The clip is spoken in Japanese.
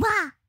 ふ Bah!